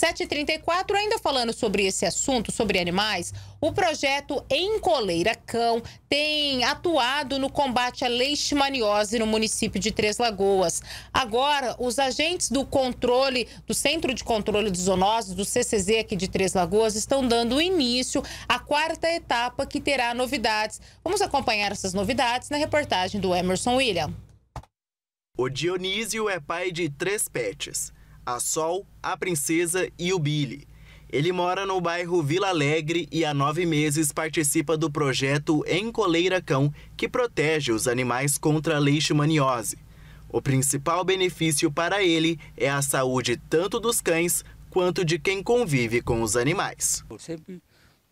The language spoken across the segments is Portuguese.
7h34, ainda falando sobre esse assunto, sobre animais, o projeto Encoleira Cão tem atuado no combate à leishmaniose no município de Três Lagoas. Agora, os agentes do controle, do Centro de Controle de Zoonoses, do CCZ aqui de Três Lagoas, estão dando início à quarta etapa que terá novidades. Vamos acompanhar essas novidades na reportagem do Emerson William. O Dionísio é pai de três pets a Sol, a Princesa e o Billy. Ele mora no bairro Vila Alegre e há nove meses participa do projeto Encoleira Cão, que protege os animais contra a leishmaniose. O principal benefício para ele é a saúde tanto dos cães quanto de quem convive com os animais. Eu sempre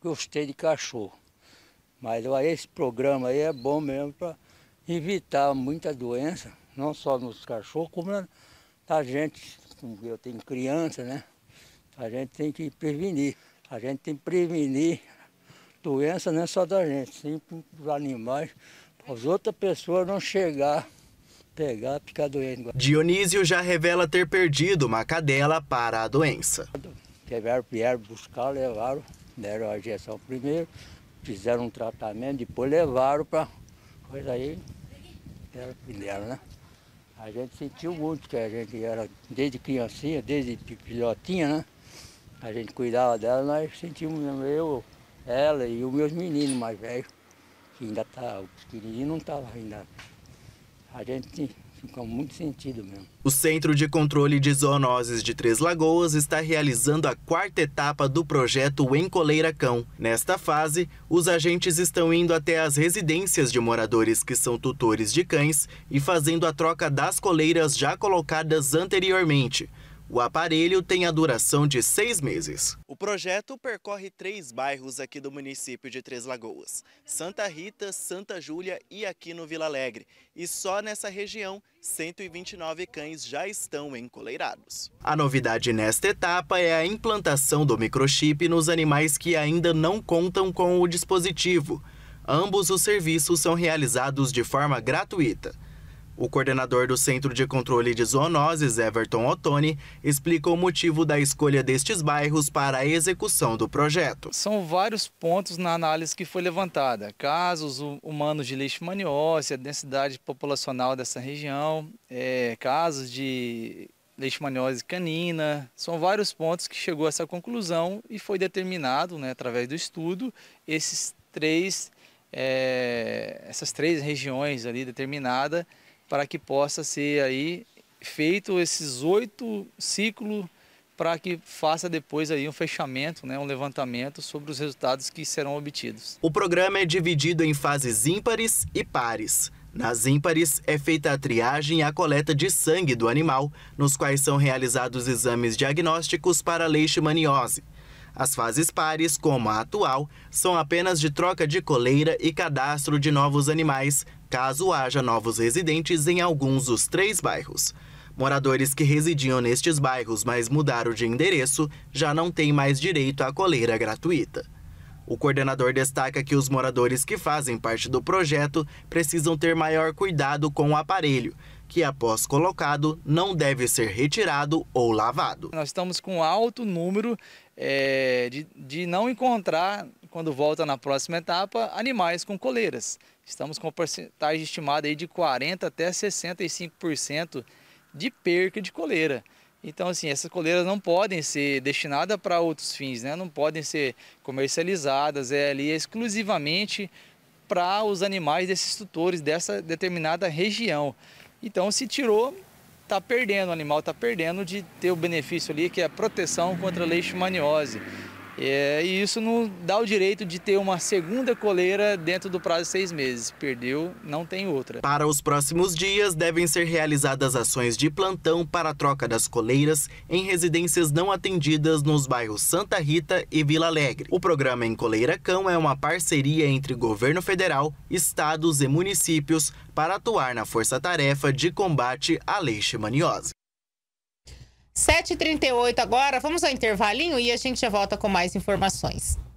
gostei de cachorro, mas esse programa aí é bom mesmo para evitar muita doença, não só nos cachorros, como na, na gente como eu tenho criança, né? A gente tem que prevenir. A gente tem que prevenir doença não é só da gente, sim para os animais, para as outras pessoas não chegar, pegar, ficar doente. Dionísio já revela ter perdido uma cadela para a doença. Tiveram, vieram buscar, levaram, deram a injeção primeiro, fizeram um tratamento, depois levaram para coisa aí, deram, deram né? A gente sentiu muito, que a gente era desde criancinha, desde filhotinha, né? A gente cuidava dela, nós sentimos, eu, ela e os meus meninos mais velhos, que ainda tá, os queridos não estavam ainda. A gente Ficou muito sentido mesmo. O Centro de Controle de Zoonoses de Três Lagoas está realizando a quarta etapa do projeto Encoleira Cão. Nesta fase, os agentes estão indo até as residências de moradores que são tutores de cães e fazendo a troca das coleiras já colocadas anteriormente. O aparelho tem a duração de seis meses. O projeto percorre três bairros aqui do município de Três Lagoas: Santa Rita, Santa Júlia e aqui no Vila Alegre. E só nessa região, 129 cães já estão encoleirados. A novidade nesta etapa é a implantação do microchip nos animais que ainda não contam com o dispositivo. Ambos os serviços são realizados de forma gratuita. O coordenador do Centro de Controle de Zoonoses, Everton Ottoni, explica o motivo da escolha destes bairros para a execução do projeto. São vários pontos na análise que foi levantada. Casos humanos de leishmaniose, a densidade populacional dessa região, é, casos de leishmaniose canina. São vários pontos que chegou a essa conclusão e foi determinado, né, através do estudo, esses três, é, essas três regiões ali determinadas para que possa ser aí feito esses oito ciclos para que faça depois aí um fechamento, né, um levantamento sobre os resultados que serão obtidos. O programa é dividido em fases ímpares e pares. Nas ímpares é feita a triagem e a coleta de sangue do animal, nos quais são realizados exames diagnósticos para leishmaniose. As fases pares, como a atual, são apenas de troca de coleira e cadastro de novos animais, caso haja novos residentes em alguns dos três bairros. Moradores que residiam nestes bairros, mas mudaram de endereço, já não têm mais direito à coleira gratuita. O coordenador destaca que os moradores que fazem parte do projeto precisam ter maior cuidado com o aparelho, que após colocado não deve ser retirado ou lavado. Nós estamos com alto número é, de, de não encontrar quando volta na próxima etapa, animais com coleiras. Estamos com porcentagem estimada aí de 40 até 65% de perca de coleira. Então, assim, essas coleiras não podem ser destinadas para outros fins, né? não podem ser comercializadas, é ali exclusivamente para os animais desses tutores dessa determinada região. Então, se tirou, está perdendo, o animal está perdendo de ter o benefício ali, que é a proteção contra leishmaniose. É, e isso não dá o direito de ter uma segunda coleira dentro do prazo de seis meses. Perdeu, não tem outra. Para os próximos dias, devem ser realizadas ações de plantão para a troca das coleiras em residências não atendidas nos bairros Santa Rita e Vila Alegre. O programa em Coleira Cão é uma parceria entre governo federal, estados e municípios para atuar na força-tarefa de combate à leishmaniose. 7h38 agora, vamos ao intervalinho e a gente já volta com mais informações.